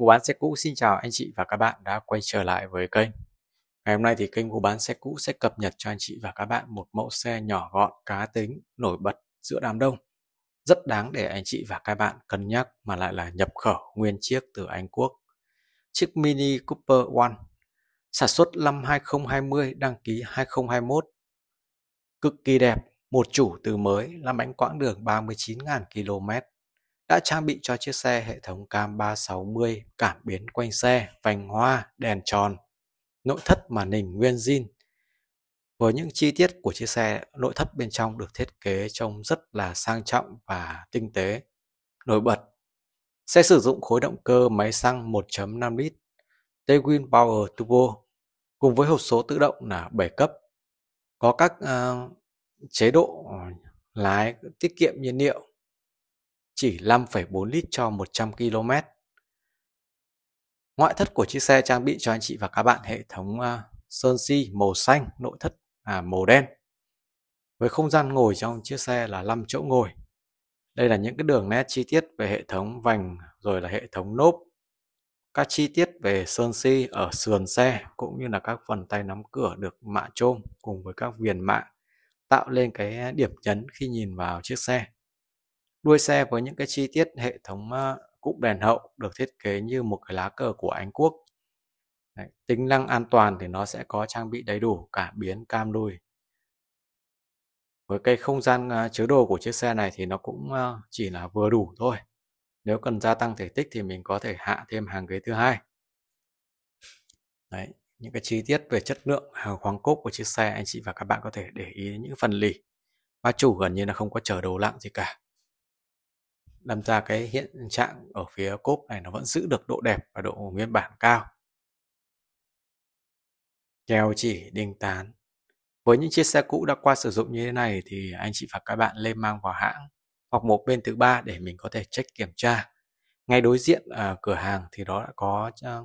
Mua bán xe cũ xin chào anh chị và các bạn đã quay trở lại với kênh. Ngày hôm nay thì kênh mua bán xe cũ sẽ cập nhật cho anh chị và các bạn một mẫu xe nhỏ gọn, cá tính, nổi bật giữa đám đông. Rất đáng để anh chị và các bạn cân nhắc mà lại là nhập khẩu nguyên chiếc từ Anh Quốc. Chiếc Mini Cooper One sản xuất năm 2020, đăng ký 2021. Cực kỳ đẹp, một chủ từ mới làm bánh quãng đường 39.000 km đã trang bị cho chiếc xe hệ thống cam 360 cảm biến quanh xe, vành hoa, đèn tròn, nội thất màn hình nguyên zin. Với những chi tiết của chiếc xe, nội thất bên trong được thiết kế trông rất là sang trọng và tinh tế. Nổi bật, xe sử dụng khối động cơ máy xăng 1.5 lít TWIN Power Turbo cùng với hộp số tự động là 7 cấp. Có các uh, chế độ ờ, lái tiết kiệm nhiên liệu chỉ 5,4 lít cho 100 km. Ngoại thất của chiếc xe trang bị cho anh chị và các bạn hệ thống à, sơn si màu xanh, nội thất à, màu đen. Với không gian ngồi trong chiếc xe là 5 chỗ ngồi. Đây là những cái đường nét chi tiết về hệ thống vành rồi là hệ thống nốp. Các chi tiết về sơn si ở sườn xe cũng như là các phần tay nắm cửa được mạ chrome cùng với các viền mạ tạo lên cái điểm nhấn khi nhìn vào chiếc xe. Đuôi xe với những cái chi tiết hệ thống ờ, cụm đèn hậu được thiết kế như một cái lá cờ của Anh Quốc. Đấy, tính năng an toàn thì nó sẽ có trang bị đầy đủ cả biến cam đuôi. Với cái không gian ờ, chứa đồ của chiếc xe này thì nó cũng ờ, chỉ là vừa đủ thôi. Nếu cần gia tăng thể tích thì mình có thể hạ thêm hàng ghế thứ hai. Đấy, những cái chi tiết về chất lượng à, khoáng cốp của chiếc xe anh chị và các bạn có thể để ý những phần lì. Ba chủ gần như là không có chở đồ lặng gì cả đâm ra cái hiện trạng ở phía cốp này nó vẫn giữ được độ đẹp và độ nguyên bản cao keo chỉ đinh tán với những chiếc xe cũ đã qua sử dụng như thế này thì anh chị và các bạn lên mang vào hãng hoặc một bên thứ ba để mình có thể check kiểm tra ngay đối diện à, cửa hàng thì đó đã có à,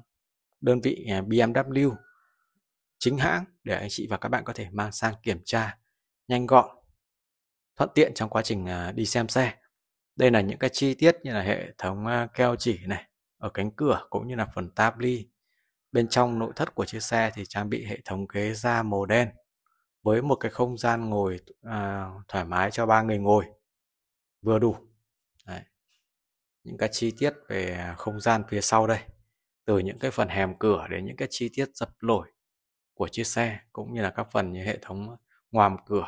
đơn vị à, BMW chính hãng để anh chị và các bạn có thể mang sang kiểm tra nhanh gọn thuận tiện trong quá trình à, đi xem xe đây là những cái chi tiết như là hệ thống keo chỉ này ở cánh cửa cũng như là phần táp ly bên trong nội thất của chiếc xe thì trang bị hệ thống ghế da màu đen với một cái không gian ngồi à, thoải mái cho ba người ngồi vừa đủ Đấy. những cái chi tiết về không gian phía sau đây từ những cái phần hèm cửa đến những cái chi tiết dập lổi của chiếc xe cũng như là các phần như hệ thống ngoàm cửa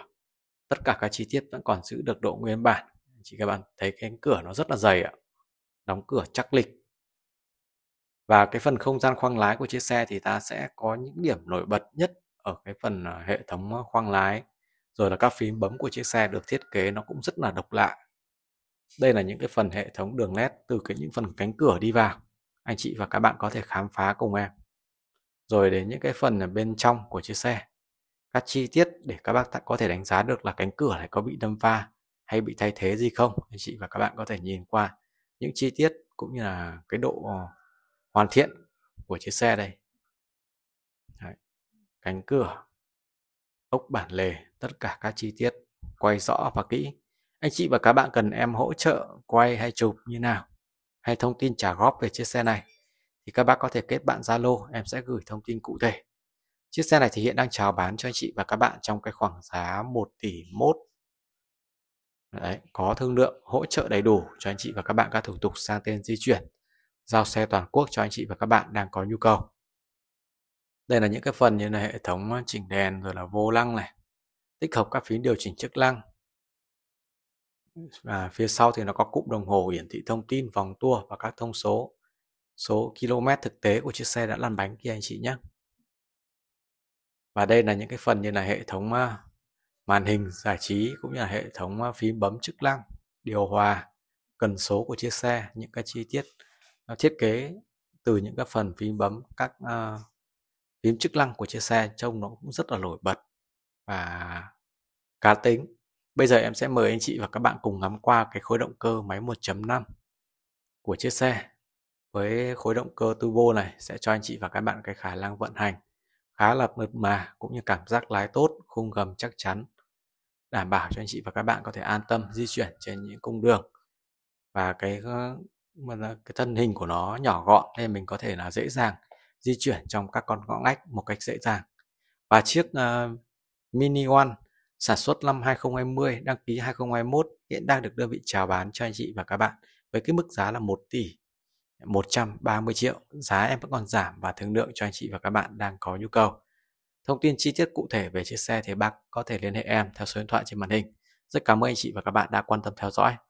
tất cả các chi tiết vẫn còn giữ được độ nguyên bản chị các bạn thấy cánh cửa nó rất là dày ạ đóng cửa chắc lịch và cái phần không gian khoang lái của chiếc xe thì ta sẽ có những điểm nổi bật nhất ở cái phần à, hệ thống à, khoang lái rồi là các phím bấm của chiếc xe được thiết kế nó cũng rất là độc lạ đây là những cái phần hệ thống đường nét từ cái những phần cánh cửa đi vào anh chị và các bạn có thể khám phá cùng em rồi đến những cái phần ở bên trong của chiếc xe các chi tiết để các bác có thể đánh giá được là cánh cửa này có bị đâm pha hay bị thay thế gì không anh chị và các bạn có thể nhìn qua những chi tiết cũng như là cái độ ờ, hoàn thiện của chiếc xe đây Đấy. cánh cửa ốc bản lề tất cả các chi tiết quay rõ và kỹ anh chị và các bạn cần em hỗ trợ quay hay chụp như nào hay thông tin trả góp về chiếc xe này thì các bác có thể kết bạn Zalo em sẽ gửi thông tin cụ thể chiếc xe này thì hiện đang chào bán cho anh chị và các bạn trong cái khoảng giá 1 tỷ mốt Đấy, có thương lượng hỗ trợ đầy đủ cho anh chị và các bạn các thủ tục sang tên di chuyển, giao xe toàn quốc cho anh chị và các bạn đang có nhu cầu. Đây là những cái phần như là hệ thống chỉnh đèn rồi là vô lăng này, tích hợp các phím điều chỉnh chức năng. Và phía sau thì nó có cụm đồng hồ hiển thị thông tin, vòng tua và các thông số, số km thực tế của chiếc xe đã lăn bánh kia anh chị nhé. Và đây là những cái phần như là hệ thống à, màn hình giải trí cũng như là hệ thống phím bấm chức năng điều hòa cần số của chiếc xe những cái chi tiết thiết kế từ những cái phần phím bấm các uh, phím chức năng của chiếc xe trông nó cũng rất là nổi bật và cá tính bây giờ em sẽ mời anh chị và các bạn cùng ngắm qua cái khối động cơ máy 1.5 của chiếc xe với khối động cơ turbo này sẽ cho anh chị và các bạn cái khả năng vận hành khá là mượt mà cũng như cảm giác lái tốt khung gầm chắc chắn đảm bảo cho anh chị và các bạn có thể an tâm di chuyển trên những cung đường và cái ờ, mà cái thân hình của nó nhỏ gọn nên mình có thể là dễ dàng di chuyển trong các con ngõ ngách một cách dễ dàng và chiếc uh, Mini One sản xuất năm 2020 đăng ký 2021 hiện đang được đơn vị chào bán cho anh chị và các bạn với cái mức giá là 1 tỷ 130 triệu giá em vẫn còn giảm và thương lượng cho anh chị và các bạn đang có nhu cầu Thông tin chi tiết cụ thể về chiếc xe thì bác có thể liên hệ em theo số điện thoại trên màn hình. Rất cảm ơn anh chị và các bạn đã quan tâm theo dõi.